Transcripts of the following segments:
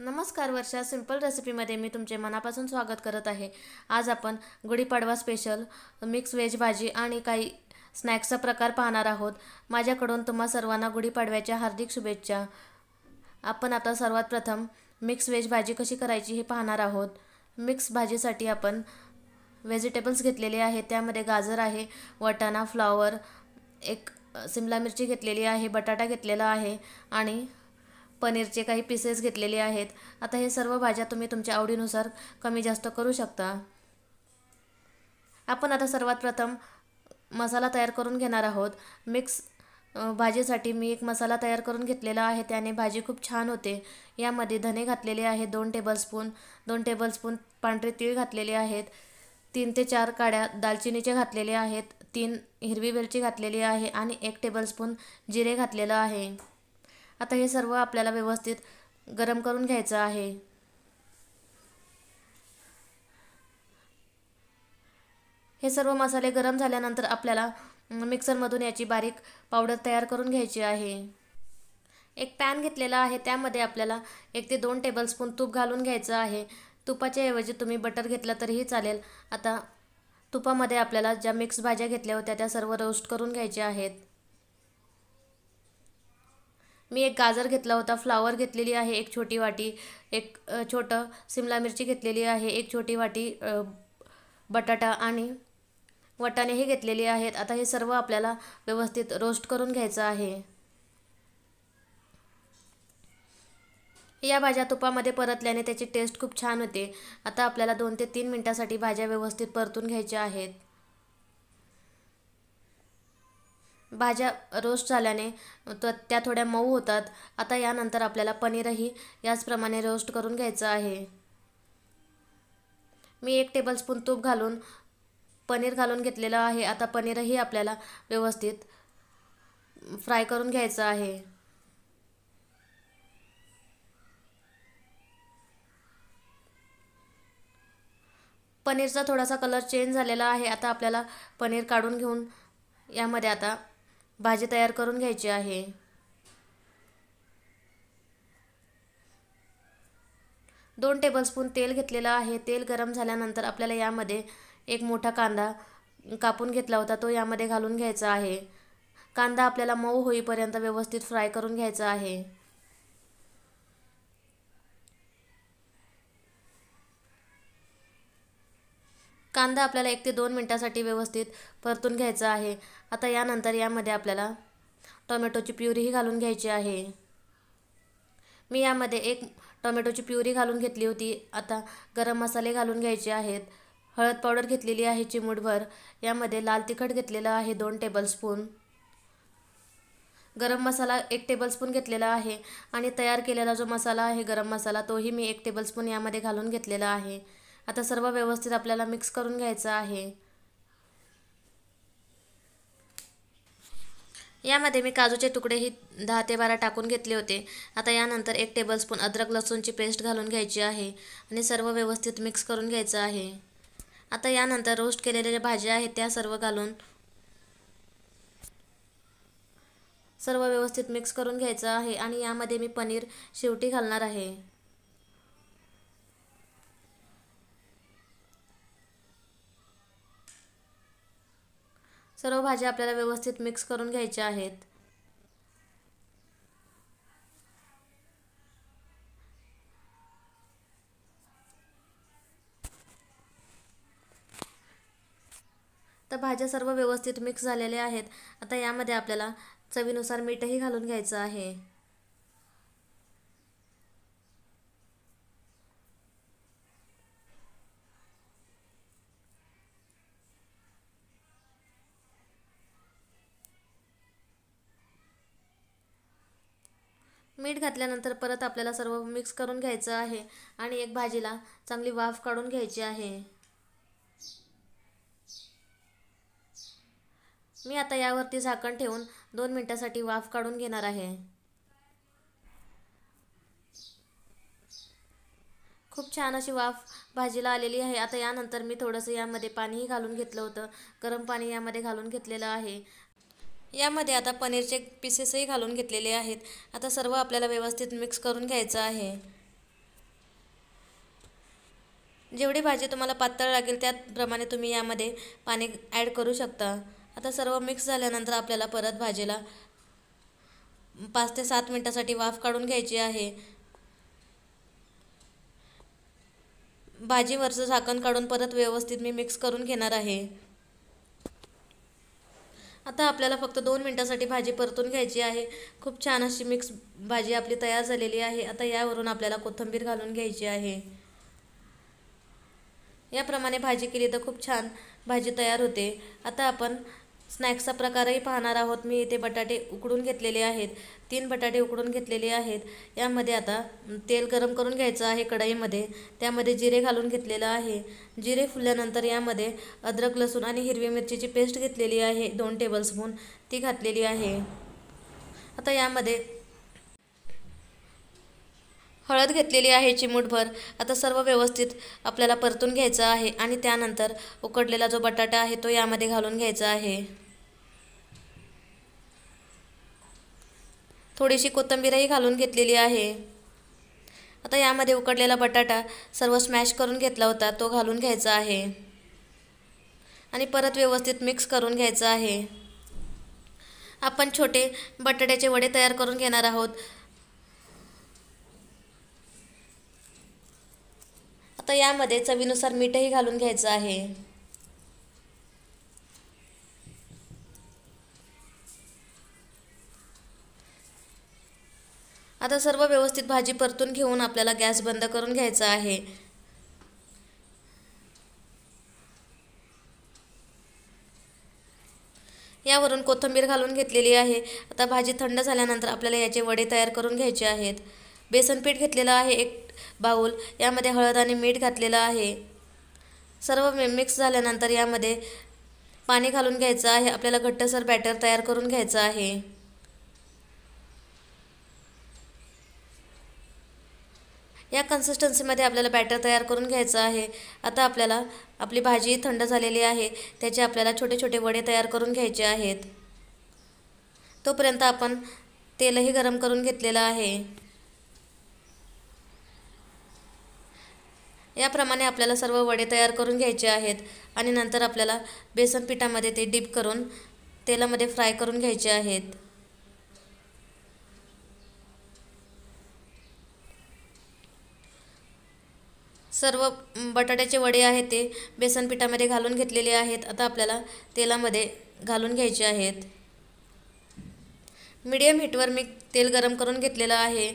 नमस्कार वर्षा सिंपल रेसिपीमध्ये मी तुमचे मनापासून स्वागत करत आहे आज आपण गुढीपाडवा स्पेशल मिक्स व्हेज भाजी आणि काही स्नॅक्सचा प्रकार पाहणार आहोत माझ्याकडून तुम्हा सर्वांना गुढीपाडव्याच्या हार्दिक शुभेच्छा आपण आता सर्वात प्रथम मिक्स व्हेज भाजी कशी करायची हे पाहणार आहोत मिक्स भाजीसाठी आपण व्हेजिटेबल्स घेतलेले आहेत त्यामध्ये गाजर आहे वटाणा फ्लॉवर एक सिमला मिरची घेतलेली आहे बटाटा घेतलेला आहे आणि पनीरचे काही पीसेस घेतलेले आहेत आता हे सर्व भाज्या तुम्ही तुमच्या आवडीनुसार कमी जास्त करू शकता आपण आता सर्वात प्रथम मसाला तयार करून घेणार आहोत मिक्स भाजीसाठी मी एक मसाला तयार करून घेतलेला आहे त्याने भाजी खूप छान होते यामध्ये धने घातलेले आहे दोन टेबलस्पून दोन टेबलस्पून पांढरे तीळ घातलेले आहेत तीन ते चार काड्या दालचिनीचे घातलेले आहेत तीन हिरवी वेलची घातलेली आहे आणि एक टेबलस्पून जिरे घातलेलं आहे आता हे सर्व आपल्याला व्यवस्थित गरम करून घ्यायचं आहे हे सर्व मसाले गरम झाल्यानंतर आपल्याला मिक्सरमधून याची बारीक पावडर तयार करून घ्यायची आहे एक पॅन घेतलेला आहे त्यामध्ये आपल्याला एक ते दोन टेबलस्पून तूप घालून घ्यायचं आहे तुपाच्या ऐवजी तुम्ही बटर घेतलं तरीही चालेल आता तुपामध्ये आपल्याला ज्या मिक्स भाज्या घेतल्या होत्या त्या सर्व रोस्ट करून घ्यायच्या आहेत मी एक गाजर घेतला होता फ्लावर घेतलेली आहे एक छोटी वाटी एक छोटं शिमला मिरची घेतलेली आहे एक छोटी वाटी बटाटा आणि वटाणेही घेतलेली आहेत आता हे सर्व आपल्याला व्यवस्थित रोस्ट करून घ्यायचं आहे या भाज्या तुपामध्ये परतल्याने त्याची टेस्ट खूप छान होते आता आपल्याला दोन ते तीन मिनटासाठी भाज्या व्यवस्थित परतून घ्यायच्या आहेत भाज्या रोस्ट झाल्याने तर त्या थोड्या मऊ होतात आता यानंतर आपल्याला पनीरही याचप्रमाणे रोस्ट करून घ्यायचं आहे मी एक टेबलस्पून तूप घालून पनीर घालून घेतलेलं आहे आता पनीरही आपल्याला व्यवस्थित फ्राय करून घ्यायचं आहे पनीरचा थोडासा कलर चेंज झालेला आहे आता आपल्याला पनीर काढून घेऊन यामध्ये आता भाजी तयार करून घ्यायची आहे दोन टेबलस्पून तेल घेतलेलं आहे तेल गरम झाल्यानंतर आपल्याला यामध्ये एक मोठा कांदा कापून घेतला होता तो यामध्ये घालून घ्यायचा आहे कांदा आपल्याला मऊ होईपर्यंत व्यवस्थित फ्राय करून घ्यायचा आहे कांदा आपल्याला एक ते दोन मिनटासाठी व्यवस्थित परतून घ्यायचा आहे आता यानंतर यामध्ये आपल्याला टोमॅटोची प्युरीही घालून घ्यायची आहे मी यामध्ये एक टोमॅटोची प्युरी घालून घेतली होती आता गरम मसाले घालून घ्यायचे आहेत हळद पावडर घेतलेली आहे चिमूटभर यामध्ये लाल तिखट घेतलेलं आहे दोन टेबलस्पून गरम मसाला एक टेबलस्पून घेतलेला आहे आणि तयार केलेला जो मसाला आहे गरम मसाला तोही मी एक टेबलस्पून यामध्ये घालून घेतलेला आहे आता सर्व व्यवस्थित आपल्याला मिक्स करून घ्यायचं आहे यामध्ये मी काजूचे तुकडेही दहा ते बारा टाकून घेतले होते आता यानंतर एक टेबलस्पून अद्रक लसूणची पेस्ट घालून घ्यायची आहे आणि सर्व व्यवस्थित मिक्स करून घ्यायचं आहे आता यानंतर रोस्ट केलेल्या ज्या भाज्या आहेत त्या सर्व घालून सर्व व्यवस्थित मिक्स करून घ्यायचं आहे आणि यामध्ये मी पनीर शेवटी घालणार आहे सर्व भाज्या आपल्याला व्यवस्थित मिक्स करून घ्यायच्या आहेत तर भाज्या सर्व व्यवस्थित मिक्स झालेल्या आहेत आता यामध्ये आपल्याला चवीनुसार मीठही घालून घ्यायचं आहे मीठ घातल्यानंतर परत आपल्याला सर्व मिक्स करून घ्यायचं आहे आणि एक भाजीला चांगली वाफ काढून घ्यायची आहे मी आता यावरती झाकण ठेवून दोन मिनटासाठी वाफ काढून घेणार आहे खूप छान अशी वाफ भाजीला आलेली आहे आता यानंतर मी थोडंसं यामध्ये पाणीही घालून घेतलं होतं गरम पाणी यामध्ये घालून घेतलेलं आहे यामध्ये आता पनीरचे पीसेसही घालून घेतलेले आहेत आता सर्व आपल्याला व्यवस्थित मिक्स करून घ्यायचं आहे जेवढी भाजी तुम्हाला पातळ लागेल त्याप्रमाणे तुम्ही यामध्ये पाणी ॲड करू शकता आता सर्व मिक्स झाल्यानंतर आपल्याला परत भाजीला पाच ते सात मिनटासाठी वाफ काढून घ्यायची आहे भाजीवरचं झाकण काढून परत व्यवस्थित मी मिक्स करून घेणार आहे आता आपल्याला फक्त दोन मिनटासाठी भाजी परतून घ्यायची आहे खूप छान अशी मिक्स भाजी आपली तयार झालेली आहे आता यावरून आपल्याला कोथिंबीर घालून घ्यायची आहे याप्रमाणे भाजी केली तर खूप छान भाजी तयार होते आता आपण स्नॅक्सचा प्रकारही पाहणार आहोत मी इथे बटाटे उकडून घेतलेले आहेत तीन बटाटे उकडून घेतलेले आहेत यामध्ये आता तेल गरम करून घ्यायचं आहे कढईमध्ये त्यामध्ये जिरे घालून घेतलेलं आहे जिरे फुलल्यानंतर यामध्ये अद्रक लसूण आणि हिरवी मिरचीची पेस्ट घेतलेली आहे दोन टेबलस्पून ती घातलेली आहे आता यामध्ये हळद घेतलेली आहे चिमूटभर आता सर्व व्यवस्थित आपल्याला परतून घ्यायचं आहे आणि त्यानंतर उकडलेला जो बटाटा आहे तो यामध्ये घालून घ्यायचा आहे थोडीशी कोथंबीरही घालून घेतलेली आहे आता यामध्ये उकडलेला बटाटा सर्व स्मॅश करून घेतला होता तो घालून घ्यायचा आहे आणि परत व्यवस्थित मिक्स करून घ्यायचा आहे आपण छोटे बटाट्याचे वडे तयार करून घेणार आहोत फक्त यामध्ये चवीनुसार मीठही घालून घ्यायचं आहे आता सर्व व्यवस्थित भाजी परतून घेऊन आपल्याला गॅस बंद करून घ्यायचा आहे यावरून कोथिंबीर घालून घेतलेली आहे आता भाजी थंड झाल्यानंतर आपल्याला याचे वडे तयार करून घ्यायचे आहेत बेसन पीठ घेतलेलं आहे एक बाऊल यामध्ये हळद आणि मीठ घातलेलं आहे सर्व मिक्स झाल्यानंतर यामध्ये पाणी घालून घ्यायचं आहे आपल्याला घट्टसर बॅटर तयार करून घ्यायचं आहे या कन्सिस्टन्सीमध्ये आपल्याला बॅटर तयार करून घ्यायचं आहे आता आपल्याला आपली भाजी थंड झालेली आहे त्याचे आपल्याला छोटे छोटे वडे तयार करून घ्यायचे आहेत तोपर्यंत आपण तेलही गरम करून घेतलेलं आहे याप्रमाणे आपल्याला सर्व वडे तयार करून घ्यायचे आहेत आणि नंतर आपल्याला बेसन पिठामध्ये ते डीप करून तेलामध्ये फ्राय करून घ्यायचे आहेत सर्व बटाट्याचे वडे आहेत ते बेसन पिठामध्ये घालून घेतलेले आहेत आता आपल्याला तेलामध्ये घालून घ्यायचे आहेत मीडियम हीटवर मी तेल गरम करून घेतलेलं आहे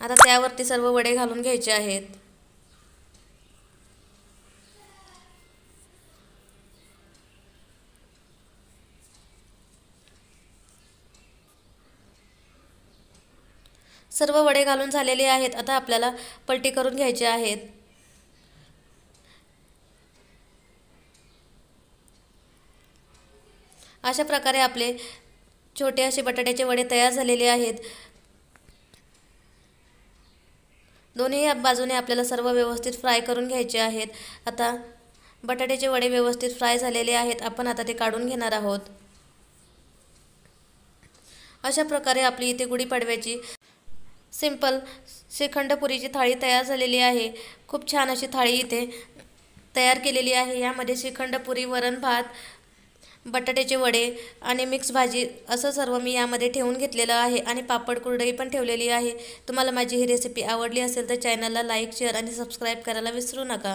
आता त्यावरती सर्व वडे घालून घ्यायचे आहेत सर्व वडे घालून झालेले आहेत आता आपल्याला पलटी करून घ्यायचे आहेत अशा प्रकारे आपले छोटे असे बटाट्याचे वडे तयार झालेले आहेत दोन्ही बाजूने आपल्याला सर्व व्यवस्थित फ्राय करून घ्यायचे आहेत आता बटाट्याचे वडे व्यवस्थित फ्राय झालेले आहेत आपण आता ते काढून घेणार आहोत अशा प्रकारे आपली इथे गुढीपाडव्याची सिंपल श्रीखंडपुरीची थाळी तयार झालेली आहे खूप छान अशी थाळी इथे तयार केलेली आहे यामध्ये श्रीखंडपुरी वरण भात बटाट्याचे वडे आणि मिक्स भाजी असं सर्व मी यामध्ये ठेवून घेतलेलं आहे आणि पापड कुरडई पण ठेवलेली आहे तुम्हाला माझी ही रेसिपी आवडली असेल तर चॅनलला लाईक शेअर आणि सबस्क्राईब करायला विसरू नका